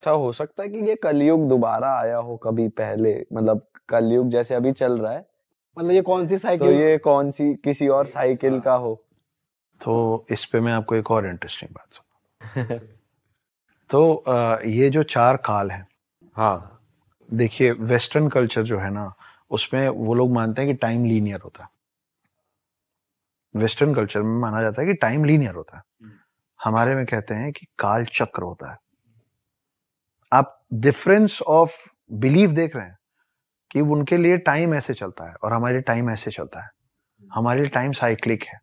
ऐसा अच्छा हो सकता है कि ये कलयुग दोबारा आया हो कभी पहले मतलब कलयुग जैसे अभी चल रहा है मतलब ये कौन सी तो साइकिल तो ये कौन सी किसी और साइकिल हाँ। का हो तो इस पे मैं आपको एक और इंटरेस्टिंग बात सुन तो ये जो चार काल है हाँ देखिए वेस्टर्न कल्चर जो है ना उसमें वो लोग मानते हैं कि टाइम लीनियर होता है वेस्टर्न कल्चर में माना जाता है कि टाइम लीनियर होता है हम्म। हमारे में कहते हैं कि काल चक्र होता है आप डिफरेंस ऑफ बिलीव देख रहे हैं कि उनके लिए टाइम ऐसे चलता है और हमारे लिए टाइम ऐसे चलता है हमारे लिए टाइम साइक्लिक है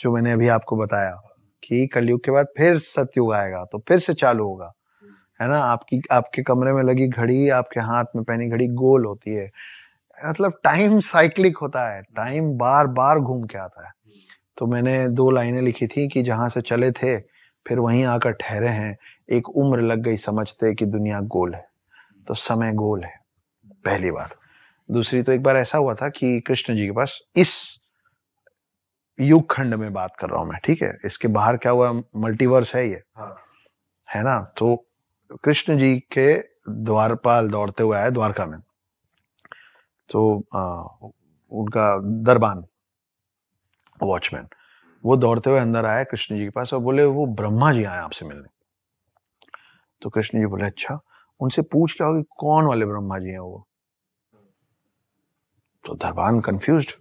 जो मैंने अभी आपको बताया कि कलयुग के बाद फिर सत्युग आएगा तो फिर से चालू होगा है ना आपकी आपके कमरे में लगी घड़ी आपके हाथ में पहनी घड़ी गोल होती है मतलब टाइम साइक्लिक होता है टाइम बार बार घूम के आता है तो मैंने दो लाइनें लिखी थी कि जहां से चले थे फिर वहीं आकर ठहरे हैं एक उम्र लग गई समझते कि दुनिया गोल है तो समय गोल है पहली बात दूसरी तो एक बार ऐसा हुआ था कि कृष्ण जी के पास इस युग खंड में बात कर रहा हूं मैं ठीक है इसके बाहर क्या हुआ मल्टीवर्स है ये हाँ। है ना तो कृष्ण जी के द्वारपाल दौड़ते हुए आए द्वारका में तो आ, उनका दरबान वॉचमैन वो दौड़ते हुए अंदर आया कृष्ण जी के पास और बोले वो ब्रह्मा जी आए आपसे मिलने तो कृष्ण जी बोले अच्छा उनसे पूछ क्या होगी कौन वाले ब्रह्मा जी हैं वो तो दरबान कंफ्यूज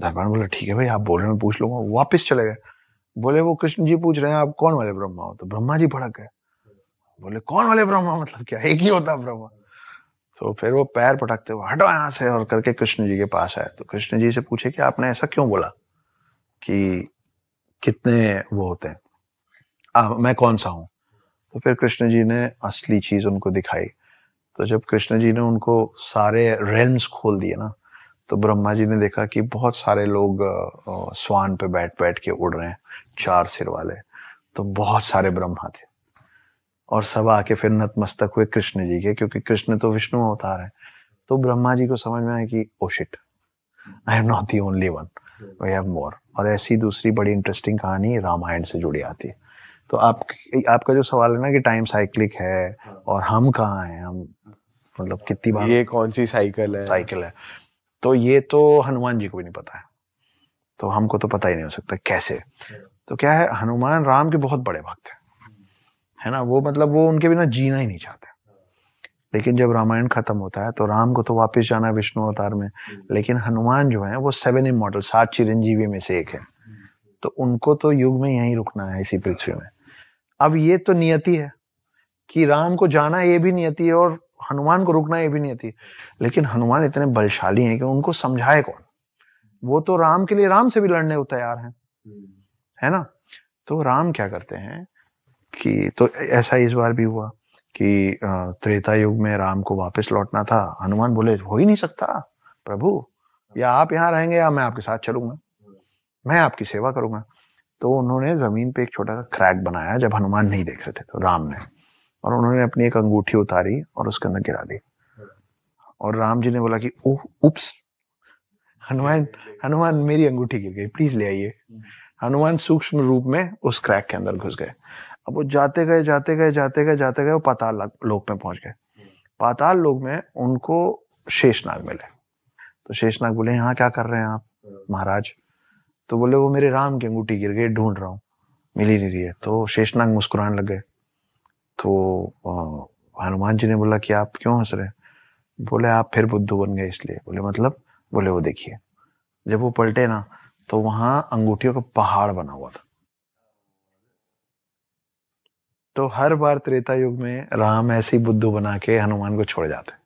दरबान बोले ठीक है भाई आप बोल रहे हैं पूछ लूंगा वापिस चले गए बोले वो कृष्ण जी पूछ रहे हैं आप कौन वाले ब्रह्मा हो तो ब्रह्मा जी भड़क गए बोले कौन वाले ब्रह्मा मतलब क्या एक ही होता ब्रह्मा तो फिर वो पैर पटकते हुए हटो यहां से और करके कृष्ण जी के पास आए तो कृष्ण जी से पूछे कि आपने ऐसा क्यों बोला कि कितने वो होते हैं आ, मैं कौन सा हूं तो फिर कृष्ण जी ने असली चीज उनको दिखाई तो जब कृष्ण जी ने उनको सारे रेल्स खोल दिए ना तो ब्रह्मा जी ने देखा कि बहुत सारे लोग स्वान पे बैठ बैठ के उड़ रहे हैं चार सिर वाले तो बहुत सारे ब्रह्मा थे और सब आके फिर नतमस्तक हुए कृष्ण जी के क्योंकि कृष्ण तो विष्णु अवतार है तो ब्रह्मा जी को समझ में आया कि oh shit I am not the only one we have more और ऐसी दूसरी बड़ी इंटरेस्टिंग कहानी रामायण से जुड़ी आती है तो आप आपका जो सवाल है ना कि टाइम साइक्लिक है हाँ। और हम कहाँ हैं हम मतलब कितनी बार ये कौन सी साइकिल है साइकिल है तो ये तो हनुमान जी को भी नहीं पता है तो हमको तो पता ही नहीं हो सकता कैसे हाँ। तो क्या है हनुमान राम के बहुत बड़े भक्त हैं है ना वो मतलब वो उनके बिना जीना ही नहीं चाहते लेकिन जब रामायण खत्म होता है तो राम को तो वापस जाना है विष्णु अवतार में हम्म। लेकिन हनुमान जो है वो सेवन इमोटल सात चिरंजीवी में से एक है हम्म। तो उनको तो युग में यहीं रुकना है इसी पृथ्वी में अब ये तो नियति है कि राम को जाना ये भी नियति है और हनुमान को रुकना ये भी नियति है लेकिन हनुमान इतने बलशाली हैं कि उनको समझाए कौन वो तो राम के लिए राम से भी लड़ने को तैयार हम्म। है ना तो राम क्या करते हैं कि तो ऐसा इस बार भी हुआ कि त्रेता युग में राम को वापस लौटना था हनुमान बोले हो ही नहीं सकता प्रभु या आप यहाँ रहेंगे या मैं आपके साथ चलूंगा मैं आपकी सेवा करूंगा तो उन्होंने जमीन पे एक छोटा सा क्रैक बनाया जब हनुमान नहीं देख रहे थे तो राम ने और उन्होंने अपनी एक अंगूठी उतारी और उसके अंदर गिरा दी और राम जी ने बोला कि ओह उप्स हनुमान हनुमान मेरी अंगूठी गिर गई प्लीज ले आइए हनुमान सूक्ष्म रूप में उस क्रैक के अंदर घुस गए अब वो जाते गए जाते गए जाते गए जाते गए वो पाताल लोक में पहुंच गए पाताल लोक में उनको शेषनाग मिले तो शेषनाग बोले यहाँ क्या कर रहे हैं आप महाराज तो बोले वो मेरे राम की अंगूठी गिर गई ढूंढ रहा हूँ मिली नहीं रही है तो शेषनाग मुस्कुराने लग गए तो हनुमान जी ने बोला कि आप क्यों हंस रहे हैं बोले आप फिर बुद्धू बन गए इसलिए बोले मतलब बोले वो देखिए जब वो पलटे ना तो वहां अंगूठियों का पहाड़ बना हुआ था तो हर बार त्रेता युग में राम ऐसी बुद्धू बना के हनुमान को छोड़ जाते